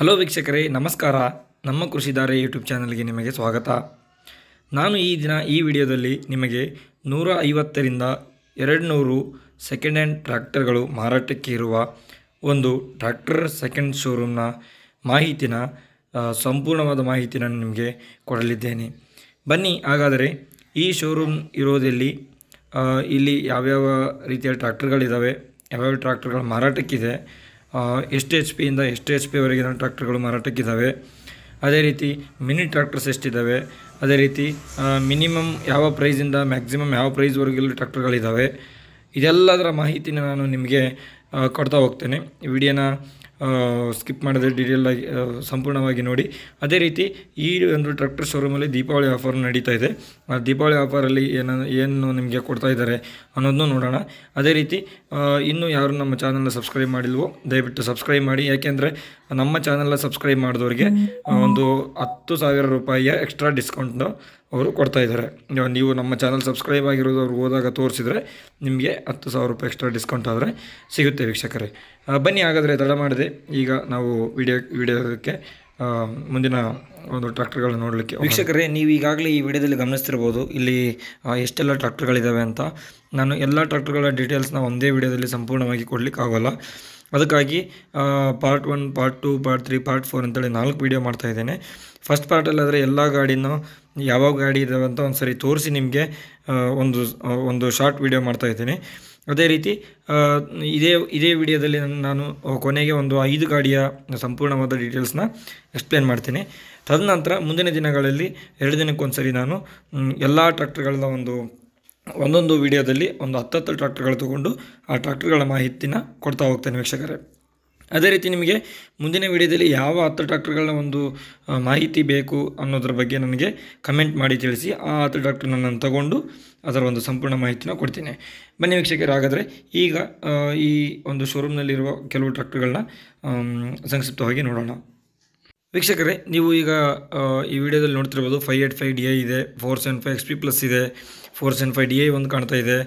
hello ವೀಕ್ಷಕರೇ ನಮಸ್ಕಾರ ನಮ್ಮ ಕೃಷಿದಾರೆ ಯೂಟ್ಯೂಬ್ ಚಾನಲ್ಗೆ ನಿಮಗೆ ಸ್ವಾಗತ ನಾನು ಈ ದಿನ ಈ ವಿಡಿಯೋದಲ್ಲಿ ನಿಮಗೆ ನೂರ ಐವತ್ತರಿಂದ ಎರಡು ನೂರು ಸೆಕೆಂಡ್ ಹ್ಯಾಂಡ್ ಟ್ರ್ಯಾಕ್ಟರ್ಗಳು ಮಾರಾಟಕ್ಕೆ ಇರುವ ಒಂದು ಟ್ರ್ಯಾಕ್ಟರ್ ಸೆಕೆಂಡ್ ಶೋರೂಮ್ನ ಮಾಹಿತಿನ ಸಂಪೂರ್ಣವಾದ ಮಾಹಿತಿನ ನಿಮಗೆ ಕೊಡಲಿದ್ದೇನೆ ಬನ್ನಿ ಹಾಗಾದರೆ ಈ ಶೋರೂಮ್ ಇರೋದಲ್ಲಿ ಇಲ್ಲಿ ಯಾವ್ಯಾವ ರೀತಿಯ ಟ್ರ್ಯಾಕ್ಟರ್ಗಳಿದ್ದಾವೆ ಯಾವ್ಯಾವ ಟ್ರ್ಯಾಕ್ಟರ್ಗಳು ಮಾರಾಟಕ್ಕಿದೆ ಎಷ್ಟು ಎಚ್ ಪಿಯಿಂದ ಎಷ್ಟು ಎಚ್ ಪಿವರೆಗಿನ ಟ್ರ್ಯಾಕ್ಟರ್ಗಳು ಮಾರಾಟಕ್ಕಿದ್ದಾವೆ ಅದೇ ರೀತಿ ಮಿನಿ ಟ್ರ್ಯಾಕ್ಟರ್ಸ್ ಎಷ್ಟಿದ್ದಾವೆ ಅದೇ ರೀತಿ ಮಿನಿಮಮ್ ಯಾವ ಪ್ರೈಸಿಂದ ಮ್ಯಾಕ್ಸಿಮಮ್ ಯಾವ ಪ್ರೈಸ್ವರೆಗಿಲ್ಲ ಟ್ರ್ಯಾಕ್ಟರ್ಗಳಿದ್ದಾವೆ ಇದೆಲ್ಲದರ ಮಾಹಿತಿನ ನಾನು ನಿಮಗೆ ಕೊಡ್ತಾ ಹೋಗ್ತೇನೆ ವಿಡಿಯೋನ ಸ್ಕಿಪ್ ಮಾಡದೆ ಡೀಟೇಲಾಗಿ ಸಂಪೂರ್ಣವಾಗಿ ನೋಡಿ ಅದೇ ರೀತಿ ಈ ಒಂದು ಟ್ರ್ಯಾಕ್ಟರ್ ಶೋರೂಮಲ್ಲಿ ದೀಪಾವಳಿ ಆಫರ್ ನಡೀತಾ ಇದೆ ದೀಪಾವಳಿ ಆಫರಲ್ಲಿ ಏನ ಏನು ನಿಮಗೆ ಕೊಡ್ತಾ ಇದ್ದಾರೆ ಅನ್ನೋದನ್ನು ನೋಡೋಣ ಅದೇ ರೀತಿ ಇನ್ನೂ ಯಾರು ನಮ್ಮ ಚಾನಲ್ನ ಸಬ್ಸ್ಕ್ರೈಬ್ ಮಾಡಿಲ್ವೋ ದಯವಿಟ್ಟು ಸಬ್ಸ್ಕ್ರೈಬ್ ಮಾಡಿ ಯಾಕೆಂದರೆ ನಮ್ಮ ಚಾನಲ್ನ ಸಬ್ಸ್ಕ್ರೈಬ್ ಮಾಡಿದವ್ರಿಗೆ ಒಂದು ಹತ್ತು ಸಾವಿರ ರೂಪಾಯಿಯ ಎಕ್ಸ್ಟ್ರಾ ಡಿಸ್ಕೌಂಟ್ನ ಅವರು ಕೊಡ್ತಾ ಇದ್ದಾರೆ ನೀವು ನಮ್ಮ ಚಾನಲ್ ಸಬ್ಸ್ಕ್ರೈಬ್ ಆಗಿರೋದು ಅವ್ರಿಗೆ ಹೋದಾಗ ತೋರಿಸಿದರೆ ನಿಮಗೆ ಹತ್ತು ಸಾವಿರ ರೂಪಾಯಿ ಎಕ್ಸ್ಟ್ರಾ ಡಿಸ್ಕೌಂಟ್ ಆದರೆ ಸಿಗುತ್ತೆ ವೀಕ್ಷಕರೇ ಬನ್ನಿ ಹಾಗಾದರೆ ತಡ ಮಾಡಿದೆ ಈಗ ನಾವು ವಿಡಿಯೋ ವಿಡಿಯೋದಕ್ಕೆ ಮುಂದಿನ ಒಂದು ಟ್ರ್ಯಾಕ್ಟರ್ಗಳನ್ನ ನೋಡಲಿಕ್ಕೆ ವೀಕ್ಷಕರೇ ನೀವು ಈಗಾಗಲೇ ಈ ವಿಡಿಯೋದಲ್ಲಿ ಗಮನಿಸ್ತಿರ್ಬೋದು ಇಲ್ಲಿ ಎಷ್ಟೆಲ್ಲ ಟ್ರ್ಯಾಕ್ಟರ್ಗಳಿದ್ದಾವೆ ಅಂತ ನಾನು ಎಲ್ಲ ಟ್ರ್ಯಾಕ್ಟರ್ಗಳ ಡೀಟೇಲ್ಸ್ನ ಒಂದೇ ವಿಡಿಯೋದಲ್ಲಿ ಸಂಪೂರ್ಣವಾಗಿ ಕೊಡಲಿಕ್ಕಾಗೋಲ್ಲ ಅದಕ್ಕಾಗಿ part one part two part three part four ಅಂತೇಳಿ ನಾಲ್ಕು ವೀಡಿಯೋ ಮಾಡ್ತಾ ಇದ್ದೇನೆ ಫಸ್ಟ್ ಪಾರ್ಟಲ್ಲಾದರೆ ಎಲ್ಲ ಗಾಡಿನೂ ಯಾವ ಗಾಡಿ ಇದ್ದಾವೆ ಅಂತ ಒಂದು ಸರಿ ತೋರಿಸಿ ನಿಮಗೆ ಒಂದು ಒಂದು ಶಾರ್ಟ್ ವೀಡಿಯೋ ಮಾಡ್ತಾ ಅದೇ ರೀತಿ ಇದೇ ಇದೇ ವಿಡಿಯೋದಲ್ಲಿ ನಾನು ಕೊನೆಗೆ ಒಂದು ಐದು ಗಾಡಿಯ ಸಂಪೂರ್ಣವಾದ ಡೀಟೇಲ್ಸ್ನ ಎಕ್ಸ್ಪ್ಲೇನ್ ಮಾಡ್ತೀನಿ ತದನಂತರ ಮುಂದಿನ ದಿನಗಳಲ್ಲಿ ಎರಡು ದಿನಕ್ಕೊಂದ್ಸರಿ ನಾನು ಎಲ್ಲ ಟ್ರ್ಯಾಕ್ಟರ್ಗಳನ್ನ ಒಂದು ಒಂದೊಂದು ವಿಡಿಯೋದಲ್ಲಿ ಒಂದು ಹತ್ತತ್ತು ಟ್ರ್ಯಾಕ್ಟರ್ಗಳು ತಗೊಂಡು ಆ ಟ್ರ್ಯಾಕ್ಟರ್ಗಳ ಮಾಹಿತಿನ ಕೊಡ್ತಾ ಹೋಗ್ತೇನೆ ವೀಕ್ಷಕರೇ ಅದೇ ರೀತಿ ನಿಮಗೆ ಮುಂದಿನ ವಿಡಿಯೋದಲ್ಲಿ ಯಾವ ಹತ್ತು ಡಾಕ್ಟರ್ಗಳನ್ನ ಒಂದು ಮಾಹಿತಿ ಬೇಕು ಅನ್ನೋದ್ರ ಬಗ್ಗೆ ನನಗೆ ಕಮೆಂಟ್ ಮಾಡಿ ತಿಳಿಸಿ ಆ ಹತ್ತು ಡಾಕ್ಟರ್ ನಾನು ತಗೊಂಡು ಅದರ ಒಂದು ಸಂಪೂರ್ಣ ಮಾಹಿತಿನ ಕೊಡ್ತೀನಿ ಬನ್ನಿ ವೀಕ್ಷಕರು ಹಾಗಾದರೆ ಈಗ ಈ ಒಂದು ಶೋರೂಮ್ನಲ್ಲಿರುವ ಕೆಲವು ಡಾಕ್ಟರ್ಗಳನ್ನ ಸಂಕ್ಷಿಪ್ತವಾಗಿ ನೋಡೋಣ ವೀಕ್ಷಕರೇ ನೀವು ಈಗ ಈ ವಿಡಿಯೋದಲ್ಲಿ ನೋಡ್ತಿರ್ಬೋದು five eight five D I ಇದೆ four seven five X P plus ಇದೆ four seven five D I ಒಂದು ಕಾಣ್ತಾ ಇದೆ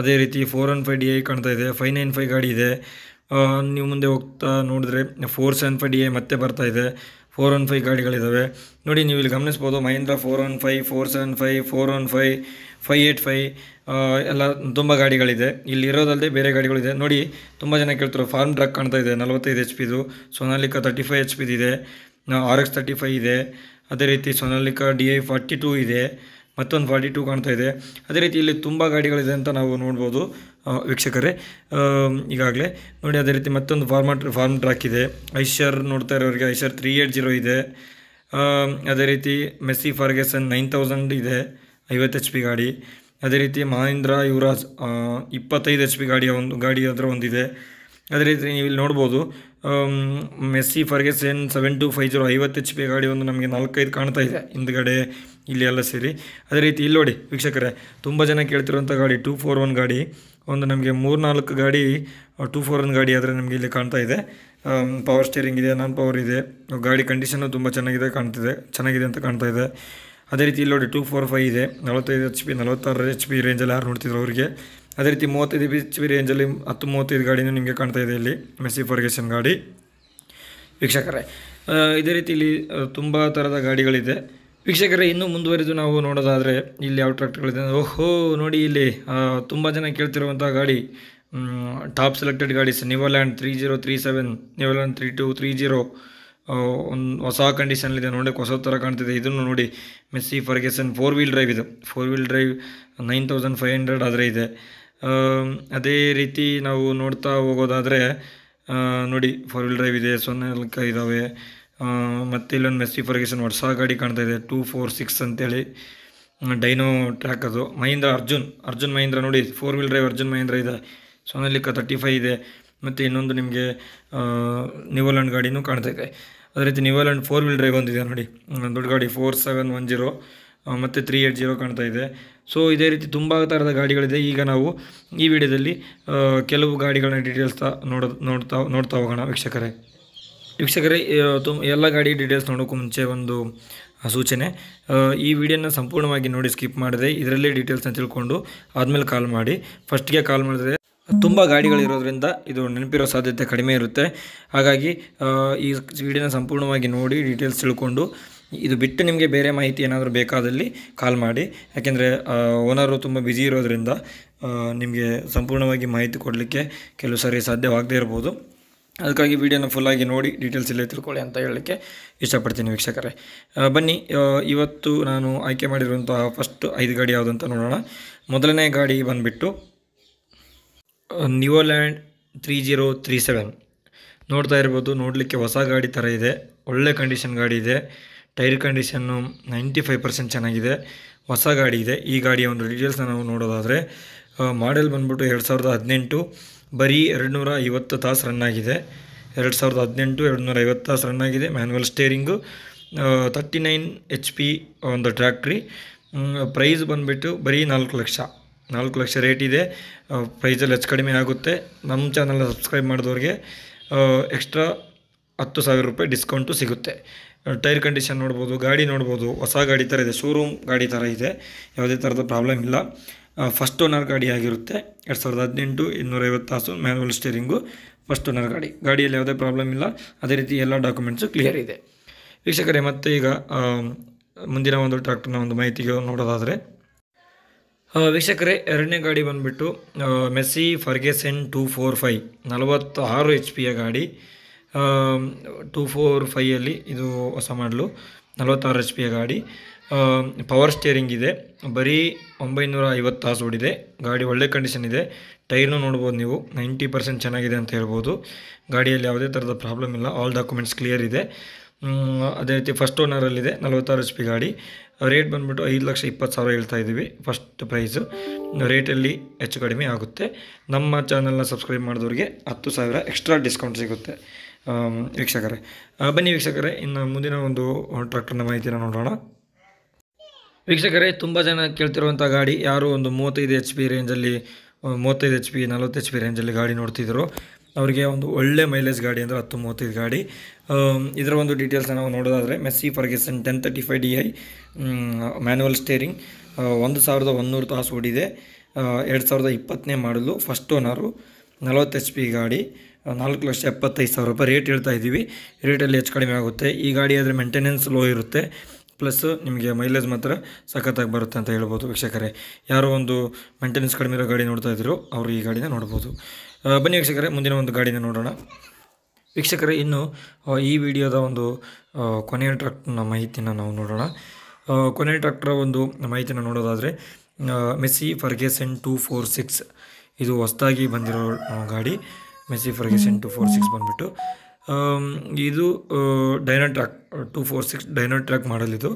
ಅದೇ ರೀತಿ four one five D I ಕಾಣ್ತಾ ಇದೆ ಫೈವ್ ನೈನ್ ಫೈವ್ ಗಾಡಿ ಇದೆ ನೀವು ಮುಂದೆ ಹೋಗ್ತಾ ನೋಡಿದ್ರೆ four seven five D A ಮತ್ತೆ ಬರ್ತಾ ಇದೆ ಫೋರ್ ಒನ್ ಫೈವ್ ಗಾಡಿಗಳಿದ್ದಾವೆ ನೋಡಿ ನೀವು ಇಲ್ಲಿ ಗಮನಿಸ್ಬೋದು Mahindra four one five four seven five four one five five eight five ಎಲ್ಲ ತುಂಬ ಗಾಡಿಗಳಿದೆ ಇಲ್ಲಿ ಇರೋದಲ್ಲದೆ ಬೇರೆ ಗಾಡಿಗಳಿದೆ ನೋಡಿ ತುಂಬ ಜನ ಕೇಳ್ತಾರೆ ಫಾರ್ಮ್ ಟ್ರಕ್ ಕಾಣ್ತಾ ಇದೆ ನಲವತ್ತೈದು ಎಚ್ ಪಿದು ಸೊನಾಲಿಕಾ ತರ್ಟಿ ಫೈವ್ ಎಚ್ ಪಿದಿದೆ ಆರ್ ಎಕ್ಸ್ ತರ್ಟಿ ಫೈವ್ ಇದೆ ಅದೇ ರೀತಿ Sonalika D I forty two ಇದೆ ಮತ್ತೊಂದು ಫಾರ್ಟಿ ಟೂ ಕಾಣ್ತಾ ಇದೆ ಅದೇ ರೀತಿ ಇಲ್ಲಿ ತುಂಬ ಗಾಡಿಗಳಿದೆ ಅಂತ ನಾವು ನೋಡ್ಬೋದು ವೀಕ್ಷಕರೇ ಈಗಾಗಲೇ ನೋಡಿ ಅದೇ ರೀತಿ ಮತ್ತೊಂದು ಫಾರ್ಮಟ್ ಫಾರ್ಮ್ ಟ್ರ್ಯಾಕ್ ಇದೆ ಐಶರ್ ನೋಡ್ತಾ ಇರೋರಿಗೆ ಐಷರ್ ತ್ರೀ ಏಟ್ ಜೀರೋ ಇದೆ ಅದೇ ರೀತಿ ಮೆಸ್ಸಿ ಫಾರ್ಗೆಸನ್ ನೈನ್ ತೌಸಂಡ್ ಇದೆ ಐವತ್ತು ಎಚ್ ಪಿ ಗಾಡಿ ಅದೇ ರೀತಿ ಮಹೇಂದ್ರ ಯುವರಾಜ್ ಇಪ್ಪತ್ತೈದು ಎಚ್ ಪಿ ಗಾಡಿಯ ಒಂದು ಗಾಡಿ ಅದರ ಒಂದಿದೆ ಅದೇ ರೀತಿ ನೀವು ಇಲ್ಲಿ ನೋಡ್ಬೋದು Massey Ferguson seven two five zero ಐವತ್ತು ಎಚ್ ಪಿ ಗಾಡಿ ಒಂದು ನಮಗೆ ನಾಲ್ಕೈದು ಕಾಣ್ತಾ ಇದೆ ಹಿಂದ್ಗಡೆ ಇಲ್ಲಿ ಎಲ್ಲ ಸೇರಿ ಅದೇ ರೀತಿ ಇಲ್ಲಿ ನೋಡಿ ವೀಕ್ಷಕರೇ ತುಂಬ ಜನ ಕೇಳ್ತಿರುವಂಥ ಗಾಡಿ ಟೂ ಫೋರ್ ಒನ್ ಗಾಡಿ ಒಂದು ನಮಗೆ ಮೂರು ನಾಲ್ಕು ಗಾಡಿ ಟೂ ಫೋರ್ ಒನ್ ಗಾಡಿ ಆದರೆ ನಮಗೆ ಇಲ್ಲಿ ಕಾಣ್ತಾ ಇದೆ ಪವರ್ um, ಸ್ಟೇರಿಂಗ್ ಇದೆ ನಾನ್ ಪವರ್ ಇದೆ ಗಾಡಿ ಕಂಡೀಷನು ತುಂಬ ಚೆನ್ನಾಗಿದೆ ಕಾಣ್ತಿದೆ ಚೆನ್ನಾಗಿದೆ ಅಂತ ಕಾಣ್ತಾ ಇದೆ ಅದೇ ರೀತಿ ಇಲ್ಲಿ ನೋಡಿ ಟೂ ಫೋರ್ ಫೈವ್ ಇದೆ ನಲವತ್ತೈದು ಎಚ್ ಪಿ ನಲವತ್ತಾರು ಎಚ್ ಪಿ ರೇಂಜಲ್ಲಿ ಯಾರು ನೋಡ್ತಿದ್ರು ಅವರಿಗೆ ಅದೇ ರೀತಿ ಮೂವತ್ತೈದು ಎಚ್ ಪಿ ರೇಂಜಲ್ಲಿ ಹತ್ತು ಮೂವತ್ತೈದು ಗಾಡಿನೂ ನಿಮಗೆ ಕಾಣ್ತಾ ಇದೆ ಇಲ್ಲಿ ಮೆಸ್ಸಿ ಫರ್ಗೆಸನ್ ಗಾಡಿ ವೀಕ್ಷಕರೇ ಇದೇ ರೀತಿ ಇಲ್ಲಿ ತುಂಬ ಥರದ ಗಾಡಿಗಳಿದೆ ವೀಕ್ಷಕರೇ ಇನ್ನೂ ಮುಂದುವರೆದು ನಾವು ನೋಡೋದಾದರೆ ಇಲ್ಲಿ ಯಾವ ಟ್ರ್ಯಾಕ್ಟರ್ಗಳಿದೆ ಓಹೋ ನೋಡಿ ಇಲ್ಲಿ ತುಂಬ ಜನ ಕೇಳ್ತಿರುವಂಥ ಗಾಡಿ ಟಾಪ್ ಸೆಲೆಕ್ಟೆಡ್ ಗಾಡೀಸ್ New Holland three zero three seven New Holland three two three zero ಒಂದು ಹೊಸ ಕಂಡೀಷನಲ್ಲಿದೆ ನೋಡೋಕ್ಕೆ ಹೊಸ ಥರ ಕಾಣ್ತಿದೆ ಇದನ್ನು ನೋಡಿ Massey Ferguson four wheel drive ಇದು four wheel drive nine thousand five hundred ಆದರೆ ಇದೆ ಅದೇ ರೀತಿ ನಾವು ನೋಡ್ತಾ ಹೋಗೋದಾದರೆ ನೋಡಿ ಫೋರ್ ವೀಲ್ ಡ್ರೈವ್ ಇದೆ ಸೊನ್ನೆ ನಾಲ್ಕು ಇದ್ದಾವೆ ಮತ್ತು ಇಲ್ಲೊಂದು ಮೆಸ್ಸಿ ಫರ್ಗೇಷನ್ ಹೊಸ ಗಾಡಿ ಕಾಣ್ತಾ ಇದೆ ಟೂ ಫೋರ್ ಸಿಕ್ಸ್ ಅಂತೇಳಿ ಡೈನೋ ಟ್ರ್ಯಾಕ್ ಅದು ಮಹೀಂದ್ರ ಅರ್ಜುನ್ ಅರ್ಜುನ್ ಮಹೀಂದ್ರ ನೋಡಿ four wheel drive Arjun Mahindra ಇದೆ ಸೊನಾಲಿಕ ತರ್ಟಿ ಫೈ ಇದೆ ಮತ್ತು ಇನ್ನೊಂದು ನಿಮಗೆ ನಿವೋಲ್ಯಾಂಡ್ ಗಾಡಿನೂ ಕಾಣ್ತಾ ಇದೆ ಅದೇ ರೀತಿ ನಿವೋಲ್ಯಾಂಡ್ ಫೋರ್ ವೀಲ್ ಡ್ರೈವ್ ಒಂದಿದೆ ನೋಡಿ ದೊಡ್ಡ ಗಾಡಿ ಫೋರ್ ಸೆವೆನ್ ಒನ್ ಜೀರೋ ಮತ್ತು ತ್ರೀ ಏಟ್ ಜೀರೋ ಕಾಣ್ತಾ ಇದೆ ಸೊ ಇದೇ ರೀತಿ ತುಂಬ ಥರದ ಗಾಡಿಗಳಿದೆ ಈಗ ನಾವು ಈ ವಿಡಿಯೋದಲ್ಲಿ ಕೆಲವು ಗಾಡಿಗಳನ್ನ ಡೀಟೇಲ್ಸ್ ನೋಡೋ ನೋಡ್ತಾ ನೋಡ್ತಾ ಹೋಗೋಣ ವೀಕ್ಷಕರೇ ವೀಕ್ಷಕರೇ ತು ಎಲ್ಲ ಗಾಡಿ ಡೀಟೇಲ್ಸ್ ನೋಡೋಕ್ಕೂ ಮುಂಚೆ ಒಂದು ಸೂಚನೆ ಈ ವಿಡಿಯೋನ ಸಂಪೂರ್ಣವಾಗಿ ನೋಡಿ ಸ್ಕಿಪ್ ಮಾಡಿದೆ ಇದರಲ್ಲೇ ಡೀಟೇಲ್ಸ್ನ ತಿಳ್ಕೊಂಡು ಆದಮೇಲೆ ಕಾಲ್ ಮಾಡಿ ಫಸ್ಟ್ಗೆ ಕಾಲ್ ಮಾಡಿದ್ರೆ ತುಂಬ ಗಾಡಿಗಳಿರೋದ್ರಿಂದ ಇದು ನೆನಪಿರೋ ಸಾಧ್ಯತೆ ಕಡಿಮೆ ಇರುತ್ತೆ ಹಾಗಾಗಿ ಈ ವಿಡಿಯೋನ ಸಂಪೂರ್ಣವಾಗಿ ನೋಡಿ ಡೀಟೇಲ್ಸ್ ತಿಳ್ಕೊಂಡು ಇದು ಬಿಟ್ಟು ನಿಮಗೆ ಬೇರೆ ಮಾಹಿತಿ ಏನಾದರೂ ಬೇಕಾದಲ್ಲಿ ಕಾಲ್ ಮಾಡಿ ಯಾಕೆಂದರೆ ಓನರು ತುಂಬ ಬ್ಯುಸಿ ಇರೋದರಿಂದ ನಿಮಗೆ ಸಂಪೂರ್ಣವಾಗಿ ಮಾಹಿತಿ ಕೊಡಲಿಕ್ಕೆ ಕೆಲವು ಸಾರಿ ಸಾಧ್ಯವಾಗದೇ ಇರ್ಬೋದು ಅದಕ್ಕಾಗಿ ವಿಡಿಯೋನ ಫುಲ್ಲಾಗಿ ನೋಡಿ ಡೀಟೇಲ್ಸ್ ಇಲ್ಲೇ ತಿಳ್ಕೊಳ್ಳಿ ಅಂತ ಹೇಳಲಿಕ್ಕೆ ಇಷ್ಟಪಡ್ತೀನಿ ವೀಕ್ಷಕರೇ ಬನ್ನಿ ಇವತ್ತು ನಾನು ಆಯ್ಕೆ ಮಾಡಿರುವಂತಹ ಫಸ್ಟ್ ಐದು ಗಾಡಿ ಯಾವುದಂತ ಅಂತ ನೋಡೋಣ ಮೊದಲನೇ ಗಾಡಿ ಬಂದುಬಿಟ್ಟು New Holland three zero three seven ನೋಡ್ತಾ ಇರ್ಬೋದು ನೋಡಲಿಕ್ಕೆ ಹೊಸ ಗಾಡಿ ಥರ ಇದೆ ಒಳ್ಳೆ ಕಂಡೀಷನ್ ಗಾಡಿ ಇದೆ tyre condition ninety five percent ಚೆನ್ನಾಗಿದೆ ಹೊಸ ಗಾಡಿ ಇದೆ ಈ ಗಾಡಿಯ ಒಂದು ಡೀಟೇಲ್ಸ್ನ ನಾವು ನೋಡೋದಾದರೆ ಮಾಡೆಲ್ ಬಂದ್ಬಿಟ್ಟು ಎರಡು ಸಾವಿರದ ಹದಿನೆಂಟು ಬರೀ ಎರಡು ನೂರ ಐವತ್ತು ತಾಸು ರನ್ನಾಗಿದೆ ಎರಡು ಸಾವಿರದ ಹದಿನೆಂಟು ಎರಡು ನೂರ ಐವತ್ತು ತಾಸು ರನ್ನಾಗಿದೆ ಆಗಿದೆ manual steering thirty nine H P ಒಂದು ಟ್ರ್ಯಾಕ್ಟ್ರಿ ಪ್ರೈಸ್ ಬಂದುಬಿಟ್ಟು ಬರೀ ನಾಲ್ಕು ಲಕ್ಷ ನಾಲ್ಕು ಲಕ್ಷ ರೇಟ್ ಇದೆ ಪ್ರೈಸಲ್ಲಿ ಹೆಚ್ಚು ಕಡಿಮೆ ಆಗುತ್ತೆ ನಮ್ಮ ಚಾನಲ್ನ ಸಬ್ಸ್ಕ್ರೈಬ್ ಮಾಡಿದವ್ರಿಗೆ ಎಕ್ಸ್ಟ್ರಾ ಹತ್ತು ಸಾವಿರ ರೂಪಾಯಿ ಡಿಸ್ಕೌಂಟು ಸಿಗುತ್ತೆ ಟೈರ್ ಕಂಡೀಷನ್ ನೋಡ್ಬೋದು ಗಾಡಿ ನೋಡ್ಬೋದು ಹೊಸ ಗಾಡಿ ಥರ ಇದೆ ಶೋರೂಮ್ ಗಾಡಿ ಥರ ಇದೆ ಯಾವುದೇ ಥರದ ಪ್ರಾಬ್ಲಮ್ ಇಲ್ಲ ಫಸ್ಟ್ ಓನರ್ ಗಾಡಿ ಆಗಿರುತ್ತೆ ಎರಡು ಸಾವಿರದ ಹದಿನೆಂಟು ಇನ್ನೂರೈವತ್ತು ತಾಸು ಮ್ಯಾನುವಲ್ ಸ್ಟೇರಿಂಗು ಫಸ್ಟ್ ಓನರ್ ಗಾಡಿ ಗಾಡಿಯಲ್ಲಿ ಯಾವುದೇ ಪ್ರಾಬ್ಲಮ್ ಇಲ್ಲ ಅದೇ ರೀತಿ ಎಲ್ಲ ಡಾಕ್ಯುಮೆಂಟ್ಸು ಕ್ಲಿಯರ್ ಇದೆ ವೀಕ್ಷಕರೇ ಮತ್ತೆ ಈಗ ಮುಂದಿನ ಒಂದು ಟ್ರ್ಯಾಕ್ಟರ್ನ ಒಂದು ಮಾಹಿತಿಗೆ ನೋಡೋದಾದರೆ ವೀಕ್ಷಕರೇ ಎರಡನೇ ಗಾಡಿ ಬಂದುಬಿಟ್ಟು ಮೆಸ್ಸಿ ಫರ್ಗೆಸನ್ ಟೂ ಫೋರ್ ನಲವತ್ತು ಆರು ಎಚ್ ಪಿಯ ಗಾಡಿ ಟೂ ಫೋರ್ ಫೈಯಲ್ಲಿ ಇದು ಹೊಸ ಮಾಡಲು ನಲವತ್ತಾರು ಎಚ್ ಪಿಯ ಗಾಡಿ ಪವರ್ ಸ್ಟೇರಿಂಗ್ ಇದೆ ಬರೀ ಒಂಬೈನೂರ ಐವತ್ತು ತಾಸು ಓಡಿದೆ ಗಾಡಿ ಒಳ್ಳೆ ಕಂಡೀಷನ್ ಇದೆ ಟೈರ್ನೂ ನೋಡ್ಬೋದು ನೀವು ನೈಂಟಿ ಪರ್ಸೆಂಟ್ ಚೆನ್ನಾಗಿದೆ ಅಂತ ಹೇಳ್ಬೋದು ಗಾಡಿಯಲ್ಲಿ ಯಾವುದೇ ಥರದ ಪ್ರಾಬ್ಲಮ್ ಇಲ್ಲ ಆಲ್ ಡಾಕ್ಯುಮೆಂಟ್ಸ್ ಕ್ಲಿಯರ್ ಇದೆ ಅದೇ ರೀತಿ ಫಸ್ಟ್ ಓನರಲ್ಲಿದೆ ನಲವತ್ತಾರು ಎಚ್ ಪಿ ಗಾಡಿ ರೇಟ್ ಬಂದುಬಿಟ್ಟು ಐದು ಲಕ್ಷ ಇಪ್ಪತ್ತು ಸಾವಿರ ಹೇಳ್ತಾ ಇದ್ದೀವಿ ಫಸ್ಟ್ ಪ್ರೈಸು ರೇಟಲ್ಲಿ ಹೆಚ್ಚು ಕಡಿಮೆ ಆಗುತ್ತೆ ನಮ್ಮ ಚಾನಲ್ನ ಸಬ್ಸ್ಕ್ರೈಬ್ ಮಾಡಿದವ್ರಿಗೆ ಹತ್ತು ಸಾವಿರ ಎಕ್ಸ್ಟ್ರಾ ಡಿಸ್ಕೌಂಟ್ ಸಿಗುತ್ತೆ ವೀಕ್ಷಕರೇ ಬನ್ನಿ ವೀಕ್ಷಕರೇ ಇನ್ನು ಮುಂದಿನ ಒಂದು ಟ್ರ್ಯಾಕ್ಟರ್ನ ಮಾಹಿತಿನ ನೋಡೋಣ ವೀಕ್ಷಕರೇ ತುಂಬ ಜನ ಕೇಳ್ತಿರುವಂಥ ಗಾಡಿ ಯಾರು ಒಂದು ಮೂವತ್ತೈದು ಎಚ್ ಪಿ ರೇಂಜಲ್ಲಿ ಮೂವತ್ತೈದು ಎಚ್ ಪಿ ನಲವತ್ತು ಎಚ್ ಪಿ ರೇಂಜಲ್ಲಿ ಗಾಡಿ ನೋಡ್ತಿದ್ರು ಅವರಿಗೆ ಒಂದು ಒಳ್ಳೆ ಮೈಲೇಜ್ ಗಾಡಿ ಅಂದರೆ ಹತ್ತು ಮೂವತ್ತೈದು ಗಾಡಿ ಇದರ ಒಂದು ಡೀಟೇಲ್ಸ್ ನಾವು ನೋಡೋದಾದರೆ Massey Ferguson ten thirty five D I manual steering ಒಂದು ಸಾವಿರದ ಒಂದೂರು ತಾಸು ಓಡಿದೆ ಎರಡು ಸಾವಿರದ ಇಪ್ಪತ್ತನೇ ಮಾಡಲು ಫಸ್ಟ್ ಓನರು ನಲವತ್ತು ಎಚ್ ಪಿ ಗಾಡಿ ನಾಲ್ಕು ಲಕ್ಷ ಎಪ್ಪತ್ತೈದು ಸಾವಿರ ರೂಪಾಯಿ ರೇಟ್ ಹೇಳ್ತಾ ಇದ್ದೀವಿ ರೇಟಲ್ಲಿ ಹೆಚ್ಚು ಕಡಿಮೆ ಆಗುತ್ತೆ ಈ ಗಾಡಿ ಆದರೆ ಮೇಂಟೆನೆನ್ಸ್ ಲೋ ಇರುತ್ತೆ ಪ್ಲಸ್ ನಿಮಗೆ ಮೈಲೇಜ್ ಮಾತ್ರ ಸಖತ್ತಾಗಿ ಬರುತ್ತೆ ಅಂತ ಹೇಳ್ಬೋದು ವೀಕ್ಷಕರೇ ಯಾರೋ ಒಂದು ಮೇಂಟೆನೆನ್ಸ್ ಕಡಿಮೆ ಇರೋ ಗಾಡಿ ನೋಡ್ತಾ ಇದ್ರು ಅವರು ಈ ಗಾಡಿನ ನೋಡ್ಬೋದು ಬನ್ನಿ ವೀಕ್ಷಕರೇ ಮುಂದಿನ ಒಂದು ಗಾಡಿನ ನೋಡೋಣ ವೀಕ್ಷಕರೇ ಇನ್ನು ಈ ವಿಡಿಯೋದ ಒಂದು ಕೊನೆಯ ಟ್ರ್ಯಾಕ್ಟರ್ನ ಮಾಹಿತಿನ ನಾವು ನೋಡೋಣ ಕೊನೆಯ ಟ್ರಾಕ್ಟ್ರ ಒಂದು ಮಾಹಿತಿನ ನೋಡೋದಾದರೆ Massey Ferguson two four six ಇದು ಹೊಸದಾಗಿ ಬಂದಿರೋ ಗಾಡಿ Massey Ferguson two four six ಬಂದುಬಿಟ್ಟು ಇದು Dynatrack two four six Dynatrack ಮಾಡಲಿದ್ದು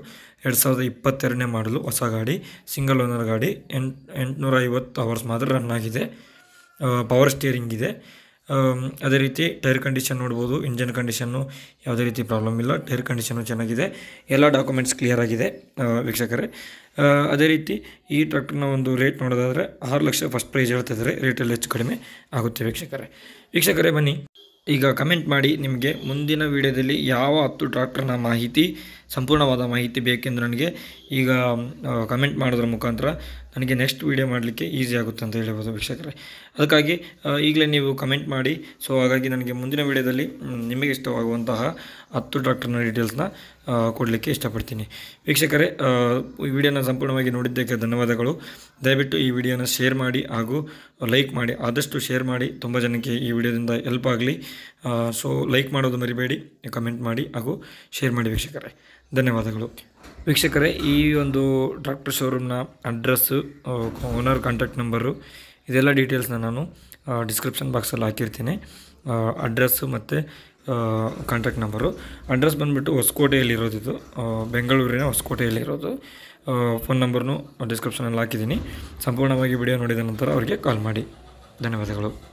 ಎರಡು ಸಾವಿರದ ಇಪ್ಪತ್ತೆರಡನೇ ಮಾಡಲು ಹೊಸ ಗಾಡಿ ಸಿಂಗಲ್ ಓನರ್ ಗಾಡಿ ಎಂಟು ಎಂಟುನೂರ ಐವತ್ತು ಅವರ್ಸ್ ಮಾತ್ರ ರನ್ ಆಗಿದೆ ಪವರ್ ಸ್ಟಿಯರಿಂಗ್ ಇದೆ ಅದೇ ರೀತಿ ಟೈರ್ ಕಂಡೀಷನ್ ನೋಡ್ಬೋದು ಇಂಜನ್ ಕಂಡೀಷನ್ನು ಯಾವುದೇ ರೀತಿ ಪ್ರಾಬ್ಲಮ್ ಇಲ್ಲ ಟೈರ್ ಕಂಡೀಷನ್ನು ಚೆನ್ನಾಗಿದೆ ಎಲ್ಲ ಡಾಕ್ಯುಮೆಂಟ್ಸ್ ಕ್ಲಿಯರ್ ಆಗಿದೆ ವೀಕ್ಷಕರೇ ಅದೇ ರೀತಿ ಈ ಟ್ರ್ಯಾಕ್ಟರ್ನ ಒಂದು ರೇಟ್ ನೋಡೋದಾದರೆ ಆರು ಲಕ್ಷ ಫಸ್ಟ್ ಪ್ರೈಸ್ ಹೇಳ್ತಾ ಇದ್ದಾರೆ ರೇಟಲ್ಲಿ ಹೆಚ್ಚು ಕಡಿಮೆ ಆಗುತ್ತೆ ವೀಕ್ಷಕರೇ ವೀಕ್ಷಕರೇ ಬನ್ನಿ ಈಗ ಕಮೆಂಟ್ ಮಾಡಿ ನಿಮಗೆ ಮುಂದಿನ ವಿಡಿಯೋದಲ್ಲಿ ಯಾವ ಹತ್ತು ಟ್ರ್ಯಾಕ್ಟರ್ನ ಮಾಹಿತಿ ಸಂಪೂರ್ಣವಾದ ಮಾಹಿತಿ ಬೇಕೆಂದು ನನಗೆ ಈಗ ಕಮೆಂಟ್ ಮಾಡೋದ್ರ ಮುಖಾಂತರ ನನಗೆ ನೆಕ್ಸ್ಟ್ ವೀಡಿಯೋ ಮಾಡಲಿಕ್ಕೆ ಈಸಿ ಆಗುತ್ತೆ ಅಂತ ಹೇಳ್ಬೋದು ವೀಕ್ಷಕರೇ ಅದಕ್ಕಾಗಿ ಈಗಲೇ ನೀವು ಕಮೆಂಟ್ ಮಾಡಿ ಸೊ ಹಾಗಾಗಿ ನನಗೆ ಮುಂದಿನ ವೀಡಿಯೋದಲ್ಲಿ ನಿಮಗೆ ಇಷ್ಟವಾಗುವಂತಹ ಹತ್ತು ಡಾಕ್ಟರ್ನ ಡೀಟೇಲ್ಸ್ನ ಕೊಡಲಿಕ್ಕೆ ಇಷ್ಟಪಡ್ತೀನಿ ವೀಕ್ಷಕರೇ ಈ ವಿಡಿಯೋನ ಸಂಪೂರ್ಣವಾಗಿ ನೋಡಿದ್ದಕ್ಕೆ ಧನ್ಯವಾದಗಳು ದಯವಿಟ್ಟು ಈ ವಿಡಿಯೋನ ಶೇರ್ ಮಾಡಿ ಹಾಗೂ ಲೈಕ್ ಮಾಡಿ ಆದಷ್ಟು ಶೇರ್ ಮಾಡಿ ತುಂಬ ಜನಕ್ಕೆ ಈ ವಿಡಿಯೋದಿಂದ ಹೆಲ್ಪ್ ಆಗಲಿ ಸೊ ಲೈಕ್ ಮಾಡೋದು ಮರಿಬೇಡಿ ಕಮೆಂಟ್ ಮಾಡಿ ಹಾಗೂ ಶೇರ್ ಮಾಡಿ ವೀಕ್ಷಕರೇ ಧನ್ಯವಾದಗಳು ವೀಕ್ಷಕರೇ ಈ ಒಂದು ಡಾಕ್ಟರ್ ಶೋರೂಮ್ನ ಅಡ್ರೆಸ್ಸು ಓನರ್ ಕಾಂಟ್ಯಾಕ್ಟ್ ನಂಬರು ಇದೆಲ್ಲ ಡೀಟೇಲ್ಸ್ನ ನಾನು ಡಿಸ್ಕ್ರಿಪ್ಷನ್ ಬಾಕ್ಸಲ್ಲಿ ಹಾಕಿರ್ತೀನಿ ಅಡ್ರೆಸ್ಸು ಮತ್ತು ಕಾಂಟ್ಯಾಕ್ಟ್ ನಂಬರು ಅಡ್ರೆಸ್ ಬಂದುಬಿಟ್ಟು ಹೊಸಕೋಟೆಯಲ್ಲಿರೋದಿದು ಬೆಂಗಳೂರಿನ ಹೊಸಕೋಟೆಯಲ್ಲಿರೋದು ಫೋನ್ ನಂಬರ್ನು ಡಿಸ್ಕ್ರಿಪ್ಷನಲ್ಲಿ ಹಾಕಿದ್ದೀನಿ ಸಂಪೂರ್ಣವಾಗಿ ವಿಡಿಯೋ ನೋಡಿದ ನಂತರ ಅವರಿಗೆ ಕಾಲ್ ಮಾಡಿ ಧನ್ಯವಾದಗಳು